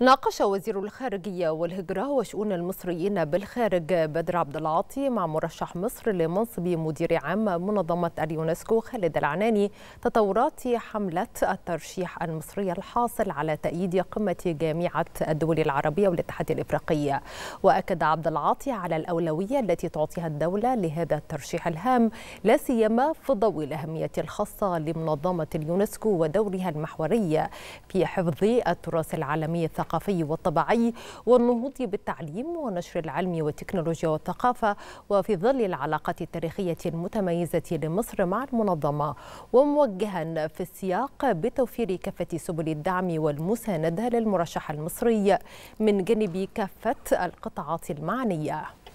ناقش وزير الخارجية والهجرة وشؤون المصريين بالخارج بدر عبد العاطي مع مرشح مصر لمنصب مدير عام منظمة اليونسكو خالد العناني تطورات حملة الترشيح المصرية الحاصل على تأييد قمة جامعة الدول العربية والاتحاد الإفريقي وأكد عبد العاطي على الأولوية التي تعطيها الدولة لهذا الترشيح الهام لا سيما في ضوء الأهمية الخاصة لمنظمة اليونسكو ودورها المحوري في حفظ التراث العالمي الثقافي الثقافي والطبيعي والنهوض بالتعليم ونشر العلم والتكنولوجيا والثقافة وفي ظل العلاقات التاريخية المتميزة لمصر مع المنظمة وموجها في السياق بتوفير كافة سبل الدعم والمساندة للمرشح المصري من جانب كافة القطاعات المعنية